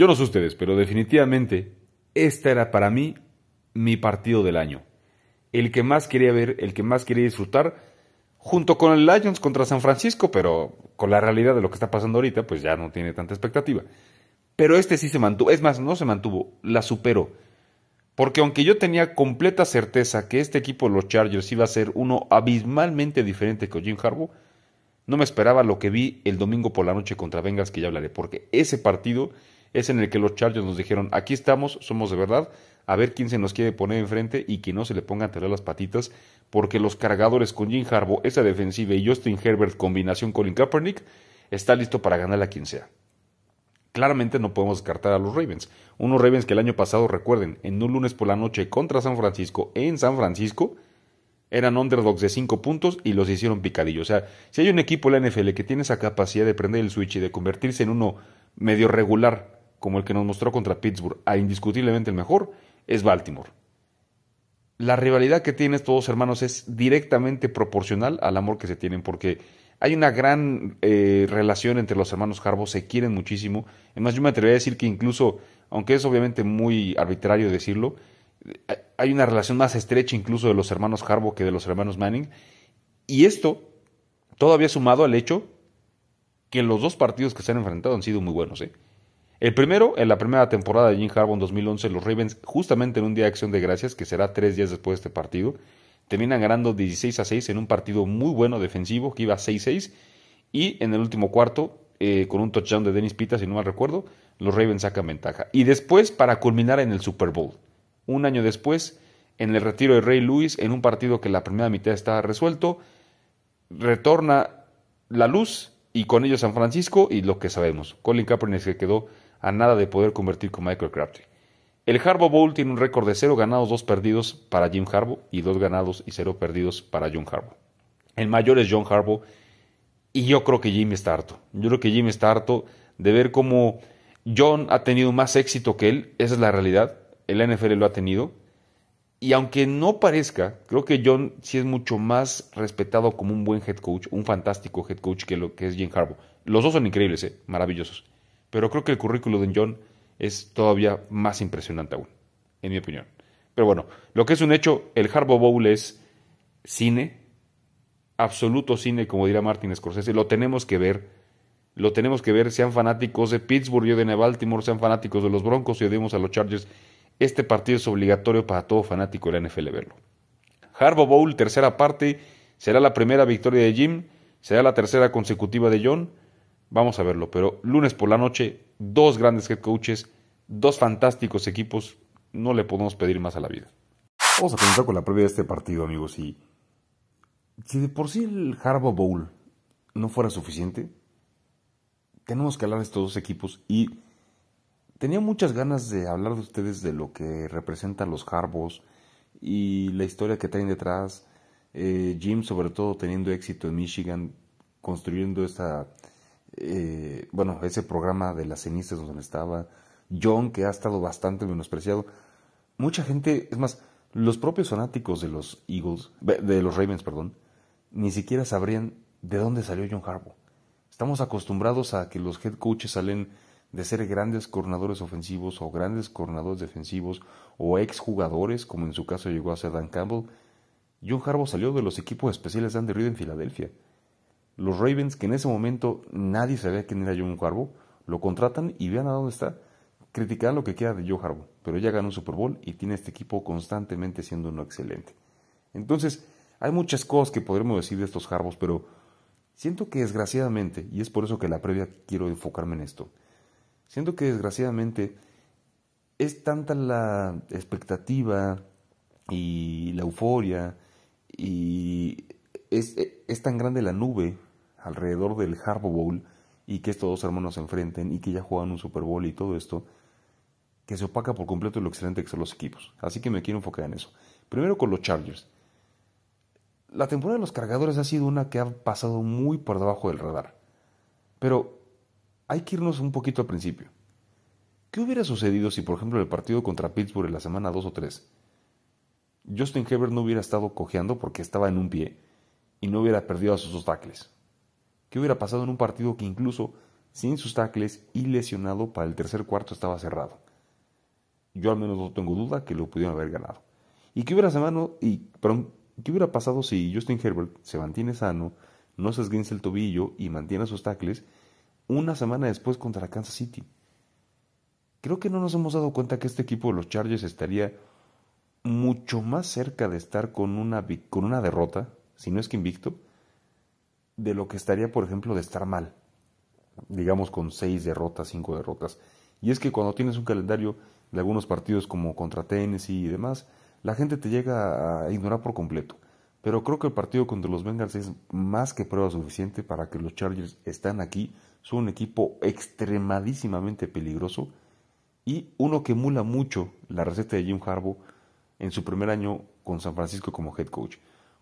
Yo no sé ustedes, pero definitivamente este era para mí mi partido del año. El que más quería ver, el que más quería disfrutar, junto con el Lions contra San Francisco, pero con la realidad de lo que está pasando ahorita, pues ya no tiene tanta expectativa. Pero este sí se mantuvo, es más, no se mantuvo, la superó. Porque aunque yo tenía completa certeza que este equipo de los Chargers iba a ser uno abismalmente diferente que Jim Harbaugh, no me esperaba lo que vi el domingo por la noche contra Bengals, que ya hablaré, porque ese partido es en el que los Chargers nos dijeron, aquí estamos, somos de verdad, a ver quién se nos quiere poner enfrente y que no se le pongan a las patitas, porque los cargadores con Jim Harbaugh, esa defensiva y Justin Herbert combinación con Colin Kaepernick, está listo para ganar a quien sea. Claramente no podemos descartar a los Ravens, unos Ravens que el año pasado, recuerden, en un lunes por la noche contra San Francisco, en San Francisco, eran underdogs de 5 puntos y los hicieron picadillo. O sea, si hay un equipo en la NFL que tiene esa capacidad de prender el switch y de convertirse en uno medio regular como el que nos mostró contra Pittsburgh, a indiscutiblemente el mejor, es Baltimore. La rivalidad que tienen estos dos hermanos es directamente proporcional al amor que se tienen, porque hay una gran eh, relación entre los hermanos Harbour, se quieren muchísimo. más, yo me atrevería a decir que incluso, aunque es obviamente muy arbitrario decirlo, eh, hay una relación más estrecha incluso de los hermanos Harbour que de los hermanos Manning. Y esto todavía sumado al hecho que los dos partidos que se han enfrentado han sido muy buenos. ¿eh? El primero, en la primera temporada de Jim Harbaugh 2011, los Ravens, justamente en un día de acción de gracias, que será tres días después de este partido, terminan ganando 16 a 6 en un partido muy bueno defensivo que iba 6-6 y en el último cuarto, eh, con un touchdown de Dennis Pita, si no mal recuerdo, los Ravens sacan ventaja. Y después, para culminar en el Super Bowl, un año después, en el retiro de Ray Lewis, en un partido que la primera mitad estaba resuelto, retorna la luz y con ello San Francisco y lo que sabemos, Colin Kaepernick se quedó a nada de poder convertir con Michael Crabtree. El Harbaugh Bowl tiene un récord de 0 ganados, 2 perdidos para Jim Harbaugh y 2 ganados y 0 perdidos para John Harbaugh. El mayor es John Harbaugh y yo creo que Jim está harto. Yo creo que Jim está harto de ver cómo John ha tenido más éxito que él, esa es la realidad, el NFL lo ha tenido. Y aunque no parezca, creo que John sí es mucho más respetado como un buen head coach, un fantástico head coach que lo que es Jim Harbaugh. Los dos son increíbles, ¿eh? maravillosos. Pero creo que el currículo de John es todavía más impresionante aún, en mi opinión. Pero bueno, lo que es un hecho, el Harbour Bowl es cine, absoluto cine, como dirá Martin Scorsese, lo tenemos que ver. Lo tenemos que ver, sean fanáticos de Pittsburgh y de Baltimore, sean fanáticos de los Broncos y odiemos a los Chargers. Este partido es obligatorio para todo fanático de la NFL verlo. Harbaugh Bowl, tercera parte, será la primera victoria de Jim, será la tercera consecutiva de John. Vamos a verlo, pero lunes por la noche, dos grandes head coaches, dos fantásticos equipos, no le podemos pedir más a la vida. Vamos a comenzar con la previa de este partido, amigos. Y si de por sí el Harbaugh Bowl no fuera suficiente, tenemos que hablar de estos dos equipos. Y tenía muchas ganas de hablar de ustedes de lo que representan los Harbos y la historia que tienen detrás. Eh, Jim, sobre todo, teniendo éxito en Michigan, construyendo esta eh, bueno, ese programa de las cenizas donde estaba John, que ha estado bastante menospreciado. Mucha gente, es más, los propios fanáticos de los Eagles, de los Ravens, perdón, ni siquiera sabrían de dónde salió John Harbaugh. Estamos acostumbrados a que los head coaches salen de ser grandes coronadores ofensivos o grandes coronadores defensivos o exjugadores, como en su caso llegó a ser Dan Campbell. John Harbaugh salió de los equipos especiales de Andy Reid en Filadelfia. Los Ravens, que en ese momento nadie sabía quién era John Harbaugh, lo contratan y vean a dónde está. criticar lo que queda de Joe Harbaugh, pero ya ganó un Super Bowl y tiene este equipo constantemente siendo uno excelente. Entonces, hay muchas cosas que podremos decir de estos Harbos, pero siento que desgraciadamente, y es por eso que la previa quiero enfocarme en esto, siento que desgraciadamente es tanta la expectativa y la euforia y es tan grande la nube alrededor del Harbour Bowl y que estos dos hermanos se enfrenten y que ya juegan un Super Bowl y todo esto, que se opaca por completo lo excelente que son los equipos. Así que me quiero enfocar en eso. Primero con los Chargers. La temporada de los cargadores ha sido una que ha pasado muy por debajo del radar. Pero hay que irnos un poquito al principio. ¿Qué hubiera sucedido si, por ejemplo, el partido contra Pittsburgh en la semana 2 o 3, Justin Herbert no hubiera estado cojeando porque estaba en un pie y no hubiera perdido a sus dos tackles? ¿Qué hubiera pasado en un partido que incluso sin sus tacles y lesionado para el tercer cuarto estaba cerrado? Yo al menos no tengo duda que lo pudieron haber ganado. ¿Y qué hubiera, y, ¿qué hubiera pasado si Justin Herbert se mantiene sano, no se esguince el tobillo y mantiene sus tacles una semana después contra Kansas City? Creo que no nos hemos dado cuenta que este equipo de los Chargers estaría mucho más cerca de estar con una, con una derrota, si no es que invicto, de lo que estaría, por ejemplo, de estar mal, digamos con seis derrotas, cinco derrotas. Y es que cuando tienes un calendario de algunos partidos como contra Tennessee y demás, la gente te llega a ignorar por completo. Pero creo que el partido contra los Bengals es más que prueba suficiente para que los Chargers están aquí. Son un equipo extremadísimamente peligroso y uno que emula mucho la receta de Jim Harbaugh en su primer año con San Francisco como head coach.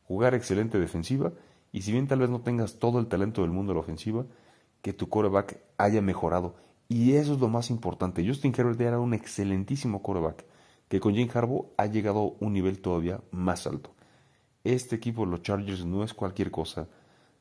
Jugar excelente defensiva y si bien tal vez no tengas todo el talento del mundo de la ofensiva, que tu coreback haya mejorado. Y eso es lo más importante. Justin Herbert era un excelentísimo coreback, que con Jim Harbaugh ha llegado a un nivel todavía más alto. Este equipo los Chargers no es cualquier cosa,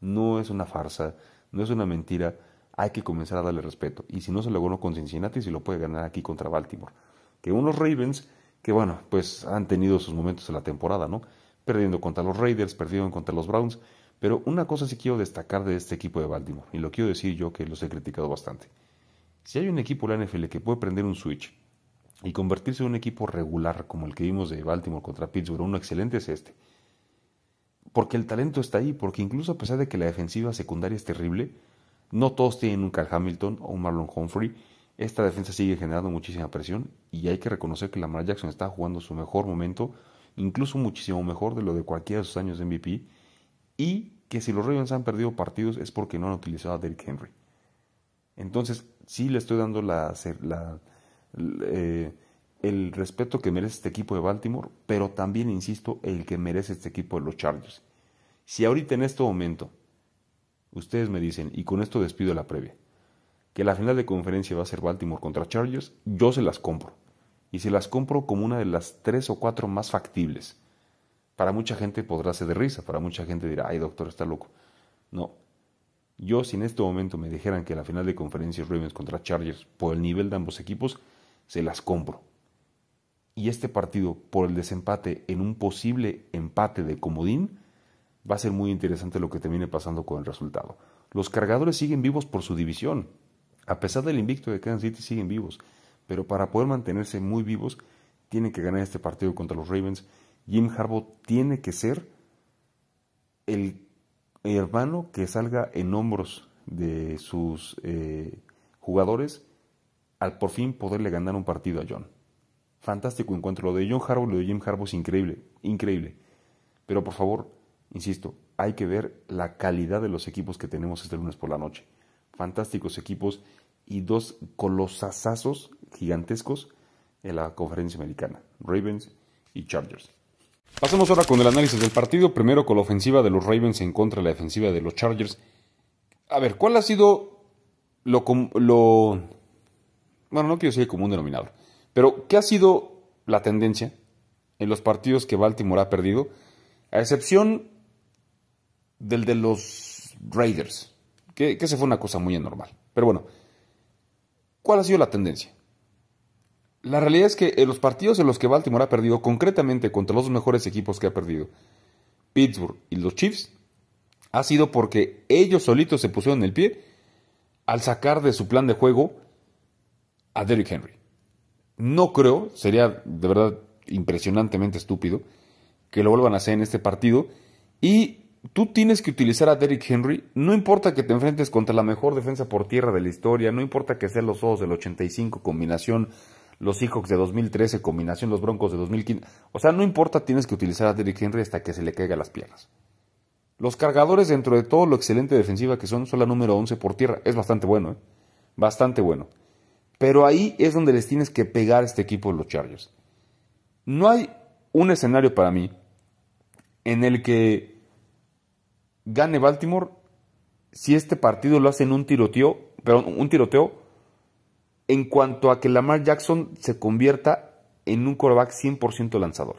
no es una farsa, no es una mentira. Hay que comenzar a darle respeto. Y si no se lo ganó con Cincinnati, si lo puede ganar aquí contra Baltimore. Que unos Ravens, que bueno, pues han tenido sus momentos en la temporada, ¿no? Perdiendo contra los Raiders, perdiendo contra los Browns, pero una cosa sí quiero destacar de este equipo de Baltimore, y lo quiero decir yo que los he criticado bastante. Si hay un equipo de la NFL que puede prender un switch y convertirse en un equipo regular como el que vimos de Baltimore contra Pittsburgh, uno excelente es este. Porque el talento está ahí, porque incluso a pesar de que la defensiva secundaria es terrible, no todos tienen un Carl Hamilton o un Marlon Humphrey. Esta defensa sigue generando muchísima presión y hay que reconocer que Lamar Jackson está jugando su mejor momento, incluso muchísimo mejor de lo de cualquiera de sus años de MVP y que si los Ravens han perdido partidos es porque no han utilizado a Derrick Henry. Entonces, sí le estoy dando la, eh, el respeto que merece este equipo de Baltimore, pero también, insisto, el que merece este equipo de los Chargers. Si ahorita en este momento ustedes me dicen, y con esto despido la previa, que la final de conferencia va a ser Baltimore contra Chargers, yo se las compro. Y se las compro como una de las tres o cuatro más factibles. Para mucha gente podrá ser de risa, para mucha gente dirá, ay doctor, está loco. No. Yo, si en este momento me dijeran que la final de conferencias Ravens contra Chargers, por el nivel de ambos equipos, se las compro. Y este partido, por el desempate en un posible empate de comodín, va a ser muy interesante lo que termine pasando con el resultado. Los cargadores siguen vivos por su división. A pesar del invicto de Kansas City, siguen vivos. Pero para poder mantenerse muy vivos, tienen que ganar este partido contra los Ravens Jim Harbaugh tiene que ser el hermano que salga en hombros de sus eh, jugadores al por fin poderle ganar un partido a John. Fantástico encuentro. Lo de John Harbaugh, lo de Jim Harbaugh es increíble, increíble. Pero por favor, insisto, hay que ver la calidad de los equipos que tenemos este lunes por la noche. Fantásticos equipos y dos colosazos gigantescos en la conferencia americana, Ravens y Chargers. Pasemos ahora con el análisis del partido, primero con la ofensiva de los Ravens en contra de la defensiva de los Chargers. A ver, ¿cuál ha sido lo... lo bueno, no quiero decir como denominador, pero ¿qué ha sido la tendencia en los partidos que Baltimore ha perdido? A excepción del de los Raiders, que, que se fue una cosa muy anormal. Pero bueno, ¿cuál ha sido la tendencia? La realidad es que en eh, los partidos en los que Baltimore ha perdido, concretamente contra los dos mejores equipos que ha perdido, Pittsburgh y los Chiefs, ha sido porque ellos solitos se pusieron el pie al sacar de su plan de juego a Derrick Henry. No creo, sería de verdad impresionantemente estúpido, que lo vuelvan a hacer en este partido. Y tú tienes que utilizar a Derrick Henry, no importa que te enfrentes contra la mejor defensa por tierra de la historia, no importa que sean los ojos del 85, combinación los Seahawks de 2013, combinación los Broncos de 2015. O sea, no importa, tienes que utilizar a Derrick Henry hasta que se le caiga las piernas. Los cargadores, dentro de todo lo excelente defensiva que son, son la número 11 por tierra. Es bastante bueno, ¿eh? Bastante bueno. Pero ahí es donde les tienes que pegar este equipo de los Chargers. No hay un escenario para mí en el que gane Baltimore si este partido lo hacen un tiroteo, pero un tiroteo en cuanto a que Lamar Jackson se convierta en un quarterback 100% lanzador.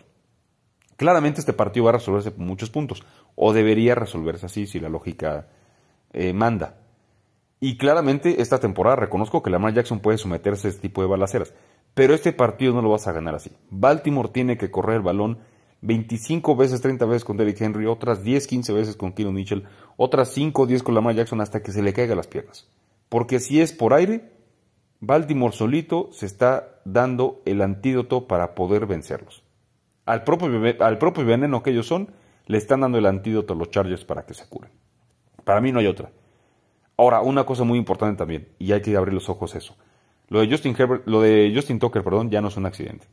Claramente este partido va a resolverse por muchos puntos, o debería resolverse así si la lógica eh, manda. Y claramente esta temporada reconozco que Lamar Jackson puede someterse a este tipo de balaceras, pero este partido no lo vas a ganar así. Baltimore tiene que correr el balón 25 veces, 30 veces con Derrick Henry, otras 10, 15 veces con Keenan Mitchell, otras 5, 10 con Lamar Jackson hasta que se le caiga las piernas. Porque si es por aire, Baltimore solito se está dando el antídoto para poder vencerlos. Al propio, veneno que ellos son, le están dando el antídoto a los Chargers para que se curen. Para mí no hay otra. Ahora, una cosa muy importante también, y hay que abrir los ojos eso. Lo de Justin Herbert, lo de Justin Tucker, perdón, ya no es un accidente.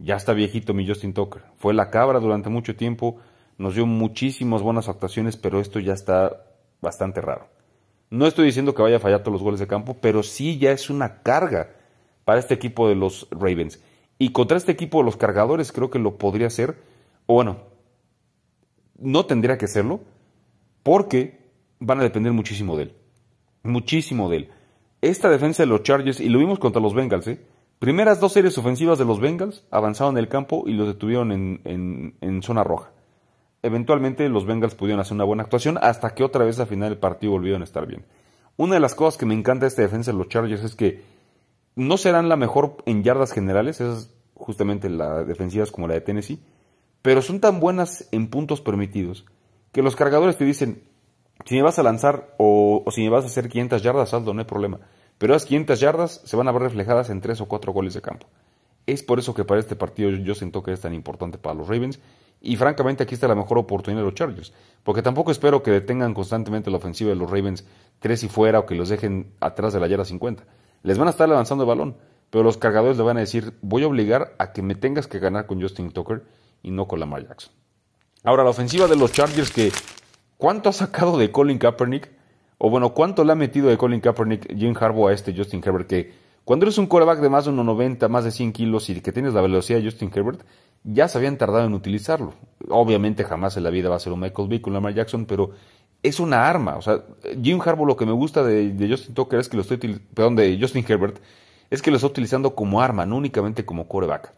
Ya está viejito mi Justin Tucker. Fue la cabra durante mucho tiempo, nos dio muchísimas buenas actuaciones, pero esto ya está bastante raro. No estoy diciendo que vaya a fallar todos los goles de campo, pero sí ya es una carga para este equipo de los Ravens. Y contra este equipo de los cargadores creo que lo podría hacer, o bueno, no tendría que hacerlo, porque van a depender muchísimo de él. Muchísimo de él. Esta defensa de los Chargers, y lo vimos contra los Bengals, ¿eh? primeras dos series ofensivas de los Bengals avanzaron en el campo y los detuvieron en zona roja eventualmente los Bengals pudieron hacer una buena actuación hasta que otra vez al final del partido volvieron a estar bien. Una de las cosas que me encanta de esta defensa de los Chargers es que no serán la mejor en yardas generales, esas justamente las defensivas como la de Tennessee, pero son tan buenas en puntos permitidos que los cargadores te dicen, si me vas a lanzar o, si me vas a hacer 500 yardas, saldo, no hay problema. Pero esas 500 yardas se van a ver reflejadas en 3 o 4 goles de campo. Es por eso que para este partido yo siento que es tan importante para los Ravens y francamente aquí está la mejor oportunidad de los Chargers, porque tampoco espero que detengan constantemente la ofensiva de los Ravens tres y fuera o que los dejen atrás de la yarda 50. Les van a estar avanzando el balón, pero los cargadores le van a decir, voy a obligar a que me tengas que ganar con Justin Tucker y no con Lamar Jackson. Ahora, la ofensiva de los Chargers que, ¿cuánto ha sacado de Colin Kaepernick? O bueno, ¿cuánto le ha metido de Colin Kaepernick Jim Harbaugh a este Justin Herbert que cuando eres un coreback de más de 1,90, más de 100 kilos y que tienes la velocidad de Justin Herbert, ya se habían tardado en utilizarlo. Obviamente jamás en la vida va a ser un Michael Vick, un Lamar Jackson, pero es una arma. O sea, Jim Harbour lo que me gusta de, Justin Tucker es que lo estoy de Justin Herbert es que lo está utilizando como arma, no únicamente como coreback.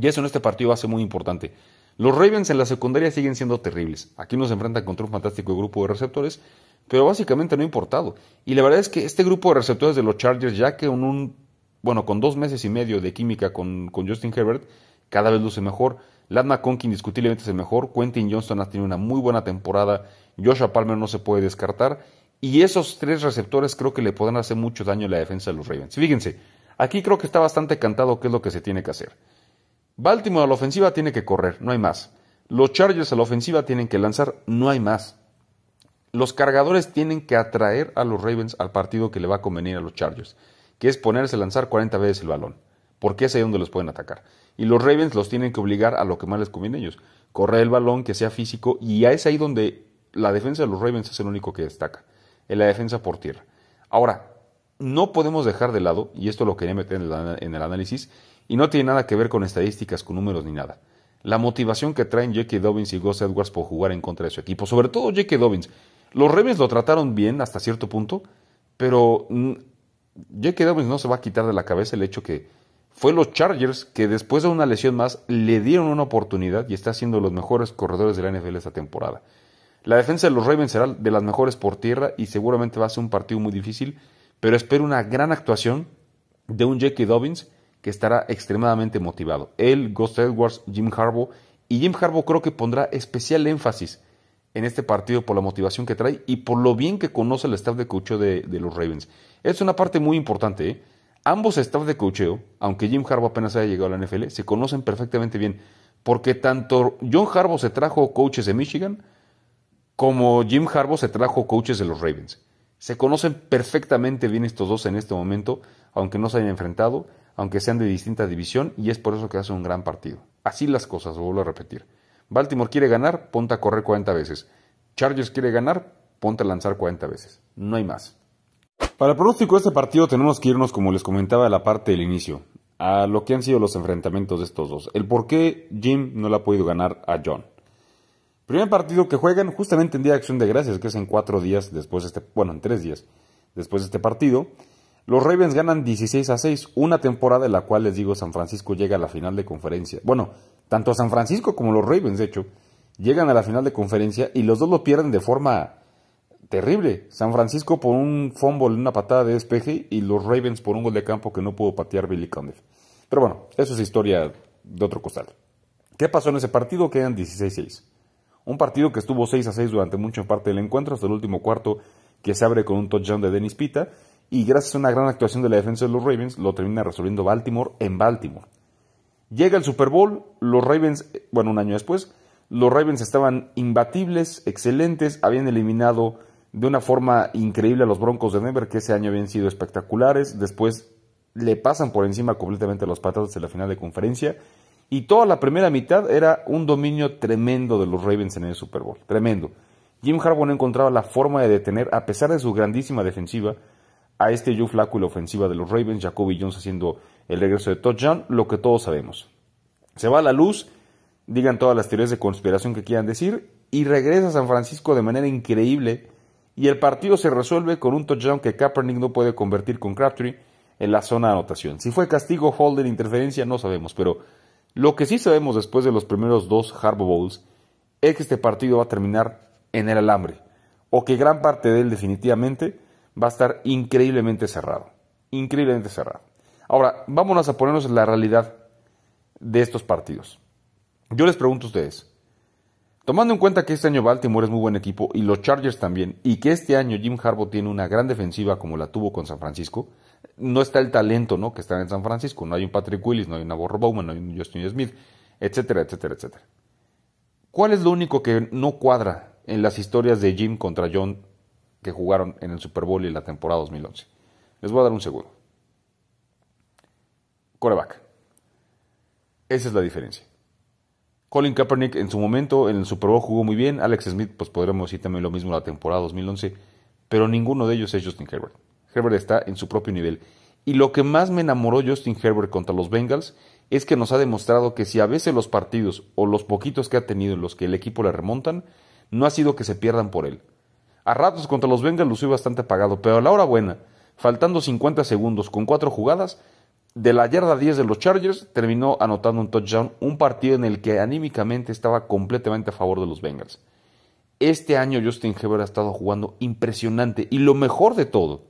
Y eso en este partido va a ser muy importante. Los Ravens en la secundaria siguen siendo terribles. Aquí nos enfrentan contra un fantástico grupo de receptores pero básicamente no ha importado. Y la verdad es que este grupo de receptores de los Chargers, ya que un, bueno, con dos meses y medio de química con, Justin Herbert, cada vez luce mejor. Latma Conkin indiscutiblemente es mejor. Quentin Johnston ha tenido una muy buena temporada. Joshua Palmer no se puede descartar. Y esos tres receptores creo que le podrán hacer mucho daño a la defensa de los Ravens. Fíjense, aquí creo que está bastante cantado qué es lo que se tiene que hacer. Baltimore a la ofensiva tiene que correr, no hay más. Los Chargers a la ofensiva tienen que lanzar, no hay más los cargadores tienen que atraer a los Ravens al partido que le va a convenir a los Chargers, que es ponerse a lanzar 40 veces el balón, porque es ahí donde los pueden atacar. Y los Ravens los tienen que obligar a lo que más les conviene a ellos, correr el balón, que sea físico, y es ahí donde la defensa de los Ravens es el único que destaca, en la defensa por tierra. Ahora, no podemos dejar de lado, y esto lo quería meter en el, en el análisis, y no tiene nada que ver con estadísticas, con números ni nada la motivación que traen Jackie Dobbins y Gus Edwards por jugar en contra de su equipo. Sobre todo J.K. Dobbins. Los Ravens lo trataron bien hasta cierto punto, pero Jackie Dobbins no se va a quitar de la cabeza el hecho que fue los Chargers que después de una lesión más le dieron una oportunidad y está siendo los mejores corredores de la NFL esta temporada. La defensa de los Ravens será de las mejores por tierra y seguramente va a ser un partido muy difícil, pero espero una gran actuación de un Jackie Dobbins que estará extremadamente motivado. Él, Ghost Edwards, Jim Harbaugh y Jim Harbaugh creo que pondrá especial énfasis en este partido por la motivación que trae y por lo bien que conoce el staff de cocheo de, los Ravens. Es una parte muy importante. ¿eh? Ambos staff de cocheo, aunque Jim Harbaugh apenas haya llegado a la NFL, se conocen perfectamente bien. Porque tanto John Harbaugh se trajo coaches de Michigan como Jim Harbaugh se trajo coaches de los Ravens. Se conocen perfectamente bien estos dos en este momento, aunque no se hayan enfrentado, aunque sean de distinta división, y es por eso que hace un gran partido. Así las cosas, lo vuelvo a repetir. Baltimore quiere ganar, ponte a correr 40 veces. Chargers quiere ganar, ponte a lanzar 40 veces. No hay más. Para el pronóstico de este partido tenemos que irnos, como les comentaba, a la parte del inicio, a lo que han sido los enfrentamientos de estos dos, el por qué Jim no le ha podido ganar a John. Primer partido que juegan justamente en Día de Acción de Gracias, que es en cuatro días después de este, bueno, en tres días después de este partido. Los Ravens ganan 16 a 6, una temporada en la cual les digo San Francisco llega a la final de conferencia. Bueno, tanto San Francisco como los Ravens, de hecho, llegan a la final de conferencia y los dos lo pierden de forma terrible. San Francisco por un fumble, una patada de despeje y los Ravens por un gol de campo que no pudo patear Billy Condell. Pero bueno, eso es historia de otro costal. ¿Qué pasó en ese partido? Quedan 16-6. Un partido que estuvo 6 a 6 durante mucha parte del encuentro, hasta el último cuarto que se abre con un touchdown de Dennis Pita y gracias a una gran actuación de la defensa de los Ravens lo termina resolviendo Baltimore en Baltimore. Llega el Super Bowl, los Ravens, eh, bueno, un año después, los Ravens estaban imbatibles, excelentes, habían eliminado de una forma increíble a los Broncos de Denver, que ese año habían sido espectaculares. Después le pasan por encima completamente a los Patriots en la final de conferencia. Y toda la primera mitad era un dominio tremendo de los Ravens en el Super Bowl. Tremendo. Jim Harbaugh no encontraba la forma de detener, a pesar de su grandísima defensiva, a este Joe y la ofensiva de los Ravens, Jacoby Jones haciendo el regreso de touchdown, lo que todos sabemos. Se va a la luz, digan todas las teorías de conspiración que quieran decir, y regresa a San Francisco de manera increíble, y el partido se resuelve con un touchdown que Kaepernick no puede convertir con Crabtree en la zona de anotación. Si fue castigo, Holder, interferencia, no sabemos, pero lo que sí sabemos después de los primeros dos Harbour Bowls es que este partido va a terminar en el alambre, o que gran parte de él definitivamente va a estar increíblemente cerrado, increíblemente cerrado. Ahora, vámonos a ponernos en la realidad de estos partidos. Yo les pregunto a ustedes, tomando en cuenta que este año Baltimore es muy buen equipo y los Chargers también, y que este año Jim Harbaugh tiene una gran defensiva como la tuvo con San Francisco, no está el talento ¿no? que está en San Francisco, no hay un Patrick Willis, no hay un Navarro Bowman, no hay un Justin Smith, etcétera, etcétera, etcétera. ¿Cuál es lo único que no cuadra en las historias de Jim contra John que jugaron en el Super Bowl y la temporada 2011? Les voy a dar un segundo coreback. Esa es la diferencia. Colin Kaepernick en su momento, en el Super Bowl jugó muy bien. Alex Smith, pues podremos decir también lo mismo la temporada 2011. Pero ninguno de ellos es Justin Herbert. Herbert está en su propio nivel. Y lo que más me enamoró Justin Herbert contra los Bengals es que nos ha demostrado que si a veces los partidos o los poquitos que ha tenido en los que el equipo le remontan, no ha sido que se pierdan por él. A ratos contra los Bengals lo soy bastante apagado, pero a la hora buena, faltando 50 segundos con cuatro jugadas, de la yarda 10 de los Chargers terminó anotando un touchdown, un partido en el que anímicamente estaba completamente a favor de los Bengals. Este año Justin Herbert ha estado jugando impresionante y lo mejor de todo,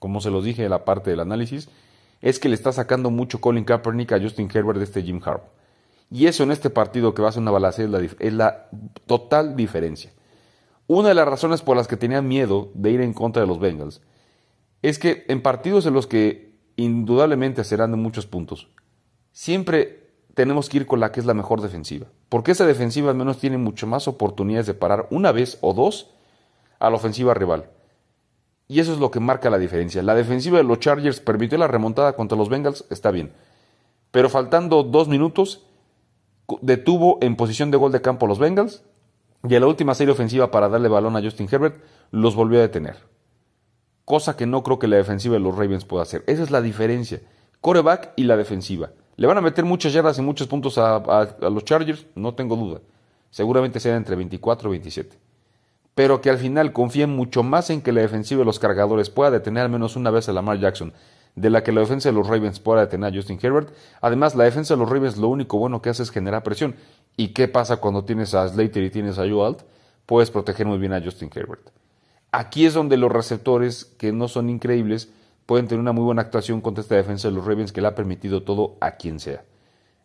como se los dije en la parte del análisis, es que le está sacando mucho Colin Kaepernick a Justin Herbert de este Jim Harbaugh. Y eso en este partido que va a ser una balacera es la, es la total diferencia. Una de las razones por las que tenía miedo de ir en contra de los Bengals es que en partidos en los que indudablemente serán de muchos puntos, siempre tenemos que ir con la que es la mejor defensiva, porque esa defensiva al menos tiene mucho más oportunidades de parar una vez o dos a la ofensiva rival. Y eso es lo que marca la diferencia. La defensiva de los Chargers permitió la remontada contra los Bengals, está bien. Pero faltando dos minutos, detuvo en posición de gol de campo los Bengals y a la última serie ofensiva para darle balón a Justin Herbert los volvió a detener cosa que no creo que la defensiva de los Ravens pueda hacer. Esa es la diferencia. Coreback y la defensiva. ¿Le van a meter muchas yardas y muchos puntos a, los Chargers? No tengo duda. Seguramente será entre 24 y 27. Pero que al final confíen mucho más en que la defensiva de los cargadores pueda detener al menos una vez a Lamar Jackson, de la que la defensa de los Ravens pueda detener a Justin Herbert. Además, la defensa de los Ravens lo único bueno que hace es generar presión. ¿Y qué pasa cuando tienes a Slater y tienes a Joe Puedes proteger muy bien a Justin Herbert. Aquí es donde los receptores, que no son increíbles, pueden tener una muy buena actuación contra esta defensa de los Ravens que le ha permitido todo a quien sea.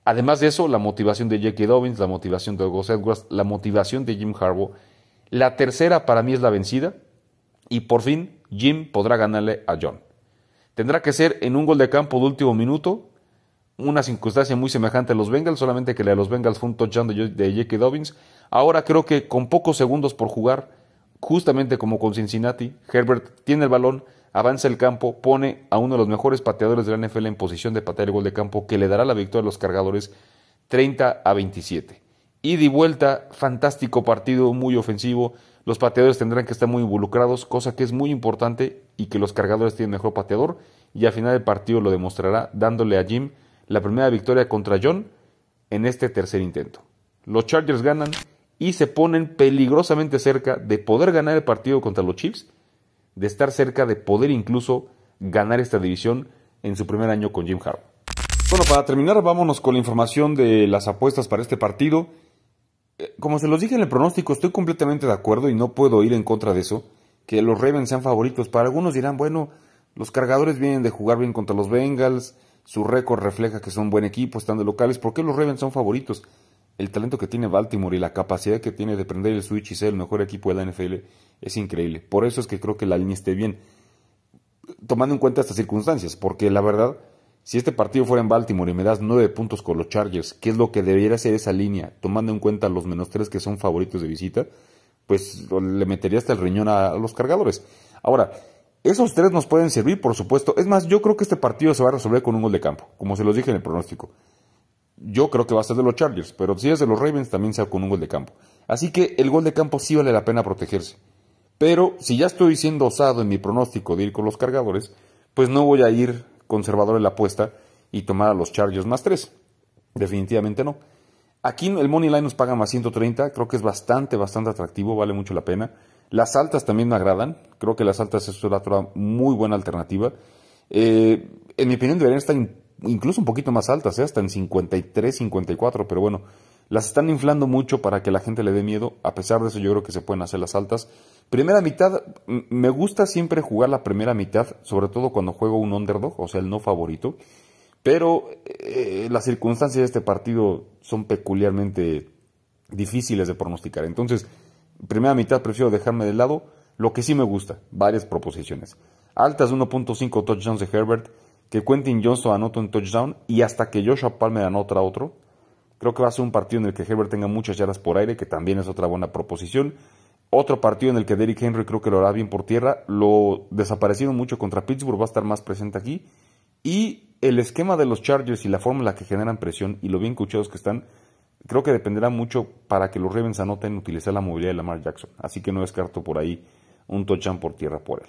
Además de eso, la motivación de Jackie Dobbins, la motivación de Gus Edwards, la motivación de Jim Harbaugh. La tercera para mí es la vencida y por fin Jim podrá ganarle a John. Tendrá que ser en un gol de campo de último minuto, una circunstancia muy semejante a los Bengals, solamente que la de los Bengals fue un touchdown de, de Jackie Dobbins. Ahora creo que con pocos segundos por jugar, justamente como con Cincinnati, Herbert tiene el balón, avanza el campo, pone a uno de los mejores pateadores de la NFL en posición de patear el gol de campo que le dará la victoria a los cargadores 30 a 27. y de vuelta, fantástico partido, muy ofensivo. Los pateadores tendrán que estar muy involucrados, cosa que es muy importante y que los cargadores tienen mejor pateador. Y al final del partido lo demostrará dándole a Jim la primera victoria contra John en este tercer intento. Los Chargers ganan y se ponen peligrosamente cerca de poder ganar el partido contra los Chiefs, de estar cerca de poder incluso ganar esta división en su primer año con Jim Harbaugh. Bueno, para terminar, vámonos con la información de las apuestas para este partido. Eh, como se los dije en el pronóstico, estoy completamente de acuerdo y no puedo ir en contra de eso, que los Ravens sean favoritos. Para algunos dirán, bueno, los cargadores vienen de jugar bien contra los Bengals, su récord refleja que son buen equipo, están de locales, ¿por qué los Ravens son favoritos? el talento que tiene Baltimore y la capacidad que tiene de prender el switch y ser el mejor equipo de la NFL es increíble. Por eso es que creo que la línea esté bien, tomando en cuenta estas circunstancias, porque la verdad, si este partido fuera en Baltimore y me das nueve puntos con los Chargers, que es lo que debería ser esa línea, tomando en cuenta los menos tres que son favoritos de visita, pues le metería hasta el riñón a los cargadores. Ahora, esos tres nos pueden servir, por supuesto. Es más, yo creo que este partido se va a resolver con un gol de campo, como se los dije en el pronóstico yo creo que va a ser de los Chargers, pero si es de los Ravens también sea con un gol de campo. Así que el gol de campo sí vale la pena protegerse. Pero si ya estoy siendo osado en mi pronóstico de ir con los cargadores, pues no voy a ir conservador en la apuesta y tomar a los Chargers más 3. Definitivamente no. Aquí el Money Line nos paga más 130, creo que es bastante, bastante atractivo, vale mucho la pena. Las altas también me agradan, creo que las altas es una muy buena alternativa. Eh, en mi opinión deberían estar incluso un poquito más altas, ¿eh? hasta en 53, 54, pero bueno, las están inflando mucho para que la gente le dé miedo. A pesar de eso, yo creo que se pueden hacer las altas. Primera mitad, me gusta siempre jugar la primera mitad, sobre todo cuando juego un underdog, o sea, el no favorito. Pero eh, las circunstancias de este partido son peculiarmente difíciles de pronosticar. Entonces, primera mitad prefiero dejarme de lado. Lo que sí me gusta, varias proposiciones. Altas 1.5 touchdowns de Herbert, que Quentin Johnson anota un touchdown y hasta que Joshua Palmer anota otro. Creo que va a ser un partido en el que Herbert tenga muchas yardas por aire, que también es otra buena proposición. Otro partido en el que Derrick Henry creo que lo hará bien por tierra. Lo desaparecido mucho contra Pittsburgh va a estar más presente aquí. Y el esquema de los Chargers y la forma en la que generan presión y lo bien cuchados que están, creo que dependerá mucho para que los Ravens anoten utilizar la movilidad de Lamar Jackson. Así que no descarto por ahí un touchdown por tierra por él.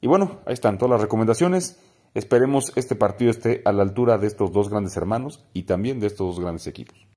Y bueno, ahí están todas las recomendaciones. Esperemos este partido esté a la altura de estos dos grandes hermanos y también de estos dos grandes equipos.